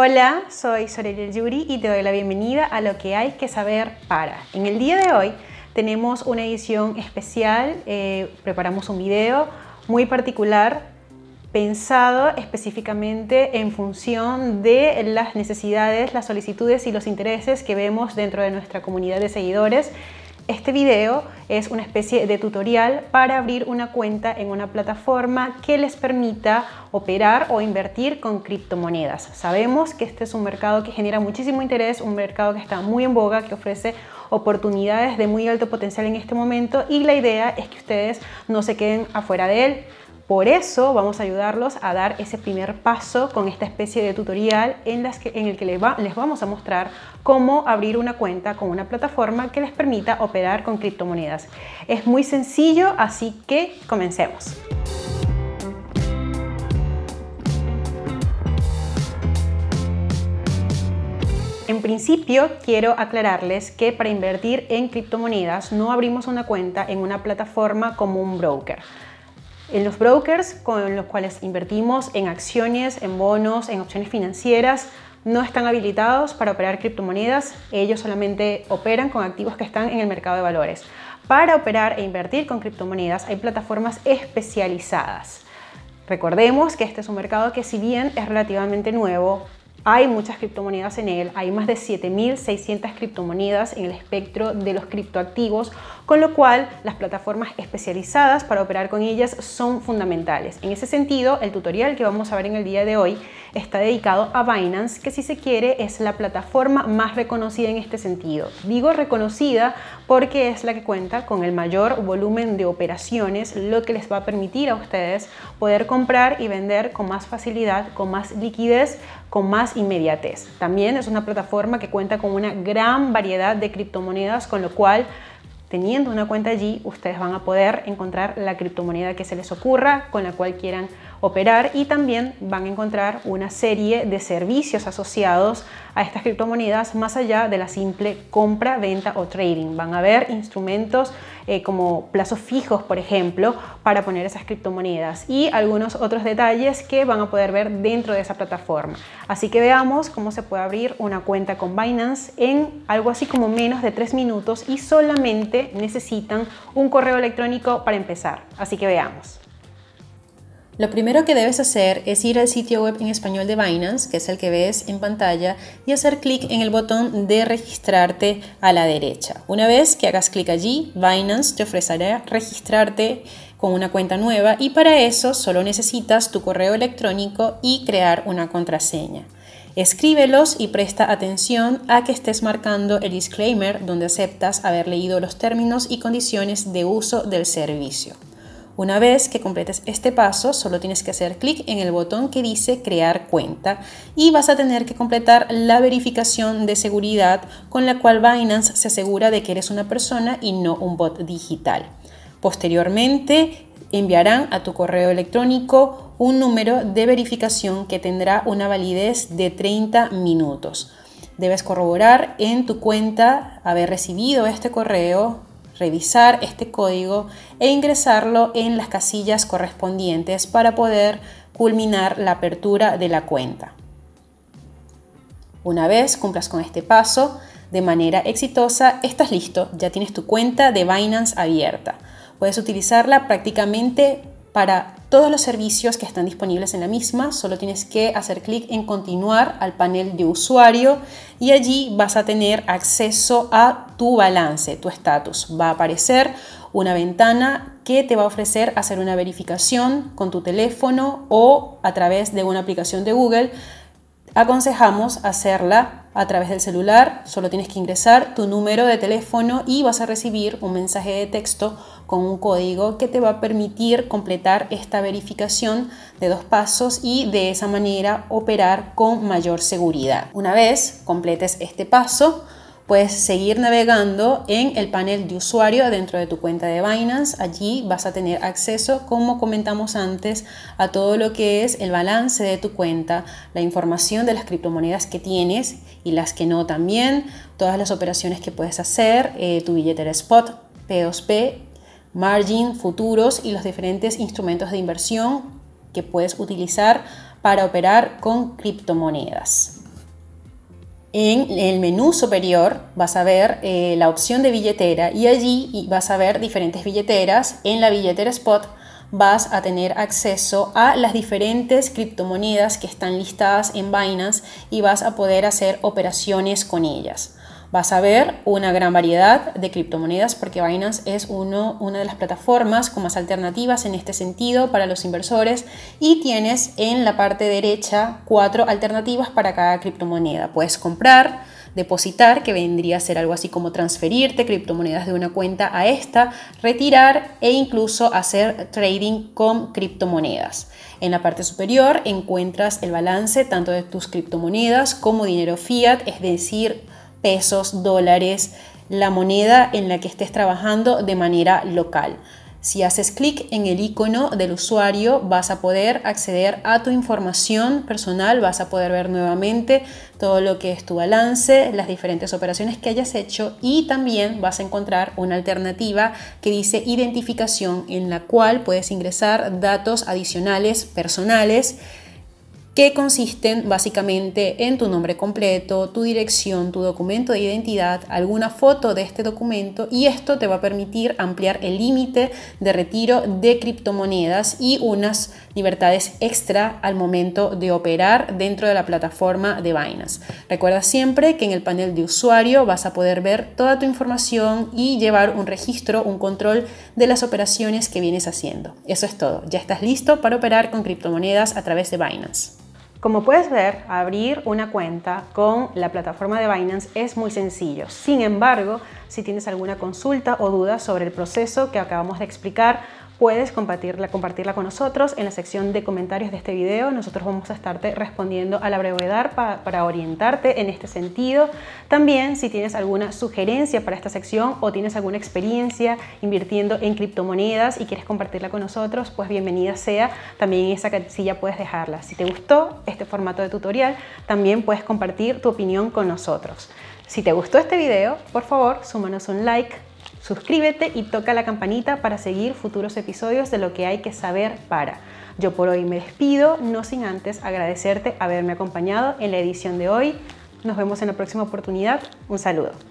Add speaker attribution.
Speaker 1: Hola, soy Soraya Yuri y te doy la bienvenida a lo que hay que saber para. En el día de hoy tenemos una edición especial, eh, preparamos un video muy particular pensado específicamente en función de las necesidades, las solicitudes y los intereses que vemos dentro de nuestra comunidad de seguidores este video es una especie de tutorial para abrir una cuenta en una plataforma que les permita operar o invertir con criptomonedas. Sabemos que este es un mercado que genera muchísimo interés, un mercado que está muy en boga, que ofrece oportunidades de muy alto potencial en este momento y la idea es que ustedes no se queden afuera de él, por eso vamos a ayudarlos a dar ese primer paso con esta especie de tutorial en, el que les vamos a mostrar cómo abrir una cuenta con una plataforma que les permita operar con criptomonedas. Es muy sencillo, así que comencemos. En principio, quiero aclararles que para invertir en criptomonedas no abrimos una cuenta en una plataforma como un broker en los brokers con los cuales invertimos en acciones, en bonos, en opciones financieras, no están habilitados para operar criptomonedas, ellos solamente operan con activos que están en el mercado de valores. Para operar e invertir con criptomonedas hay plataformas especializadas. Recordemos que este es un mercado que si bien es relativamente nuevo, hay muchas criptomonedas en él, hay más de 7.600 criptomonedas en el espectro de los criptoactivos, con lo cual las plataformas especializadas para operar con ellas son fundamentales. En ese sentido, el tutorial que vamos a ver en el día de hoy está dedicado a Binance, que si se quiere es la plataforma más reconocida en este sentido. Digo reconocida porque es la que cuenta con el mayor volumen de operaciones, lo que les va a permitir a ustedes poder comprar y vender con más facilidad, con más liquidez, con más inmediatez. También es una plataforma que cuenta con una gran variedad de criptomonedas, con lo cual Teniendo una cuenta allí, ustedes van a poder encontrar la criptomoneda que se les ocurra, con la cual quieran operar y también van a encontrar una serie de servicios asociados a estas criptomonedas más allá de la simple compra, venta o trading. Van a ver instrumentos eh, como plazos fijos, por ejemplo, para poner esas criptomonedas y algunos otros detalles que van a poder ver dentro de esa plataforma. Así que veamos cómo se puede abrir una cuenta con Binance en algo así como menos de tres minutos y solamente necesitan un correo electrónico para empezar. Así que veamos. Lo primero que debes hacer es ir al sitio web en español de Binance, que es el que ves en pantalla, y hacer clic en el botón de registrarte a la derecha. Una vez que hagas clic allí, Binance te ofrecerá registrarte con una cuenta nueva y para eso solo necesitas tu correo electrónico y crear una contraseña. Escríbelos y presta atención a que estés marcando el disclaimer donde aceptas haber leído los términos y condiciones de uso del servicio. Una vez que completes este paso, solo tienes que hacer clic en el botón que dice crear cuenta y vas a tener que completar la verificación de seguridad con la cual Binance se asegura de que eres una persona y no un bot digital. Posteriormente, enviarán a tu correo electrónico un número de verificación que tendrá una validez de 30 minutos. Debes corroborar en tu cuenta haber recibido este correo, revisar este código e ingresarlo en las casillas correspondientes para poder culminar la apertura de la cuenta. Una vez cumplas con este paso de manera exitosa, estás listo, ya tienes tu cuenta de Binance abierta. Puedes utilizarla prácticamente para todos los servicios que están disponibles en la misma. Solo tienes que hacer clic en continuar al panel de usuario y allí vas a tener acceso a tu balance, tu estatus. Va a aparecer una ventana que te va a ofrecer hacer una verificación con tu teléfono o a través de una aplicación de Google. Aconsejamos hacerla a través del celular. Solo tienes que ingresar tu número de teléfono y vas a recibir un mensaje de texto con un código que te va a permitir completar esta verificación de dos pasos y de esa manera operar con mayor seguridad. Una vez completes este paso, puedes seguir navegando en el panel de usuario dentro de tu cuenta de Binance. Allí vas a tener acceso, como comentamos antes, a todo lo que es el balance de tu cuenta, la información de las criptomonedas que tienes y las que no también, todas las operaciones que puedes hacer, eh, tu billetera spot, P2P, margin, futuros y los diferentes instrumentos de inversión que puedes utilizar para operar con criptomonedas. En el menú superior vas a ver eh, la opción de billetera y allí vas a ver diferentes billeteras. En la billetera Spot vas a tener acceso a las diferentes criptomonedas que están listadas en Binance y vas a poder hacer operaciones con ellas vas a ver una gran variedad de criptomonedas porque Binance es uno, una de las plataformas con más alternativas en este sentido para los inversores y tienes en la parte derecha cuatro alternativas para cada criptomoneda. Puedes comprar, depositar, que vendría a ser algo así como transferirte criptomonedas de una cuenta a esta, retirar e incluso hacer trading con criptomonedas. En la parte superior encuentras el balance tanto de tus criptomonedas como dinero fiat, es decir, pesos, dólares, la moneda en la que estés trabajando de manera local. Si haces clic en el icono del usuario, vas a poder acceder a tu información personal, vas a poder ver nuevamente todo lo que es tu balance, las diferentes operaciones que hayas hecho y también vas a encontrar una alternativa que dice identificación en la cual puedes ingresar datos adicionales personales que consisten básicamente en tu nombre completo, tu dirección, tu documento de identidad, alguna foto de este documento y esto te va a permitir ampliar el límite de retiro de criptomonedas y unas libertades extra al momento de operar dentro de la plataforma de Binance. Recuerda siempre que en el panel de usuario vas a poder ver toda tu información y llevar un registro, un control de las operaciones que vienes haciendo. Eso es todo. Ya estás listo para operar con criptomonedas a través de Binance. Como puedes ver, abrir una cuenta con la plataforma de Binance es muy sencillo. Sin embargo, si tienes alguna consulta o duda sobre el proceso que acabamos de explicar, puedes compartirla, compartirla con nosotros en la sección de comentarios de este video. Nosotros vamos a estarte respondiendo a la brevedad para orientarte en este sentido. También si tienes alguna sugerencia para esta sección o tienes alguna experiencia invirtiendo en criptomonedas y quieres compartirla con nosotros, pues bienvenida sea. También en esa casilla puedes dejarla. Si te gustó este formato de tutorial, también puedes compartir tu opinión con nosotros. Si te gustó este video, por favor, súmanos un like, Suscríbete y toca la campanita para seguir futuros episodios de lo que hay que saber para. Yo por hoy me despido, no sin antes agradecerte haberme acompañado en la edición de hoy. Nos vemos en la próxima oportunidad. Un saludo.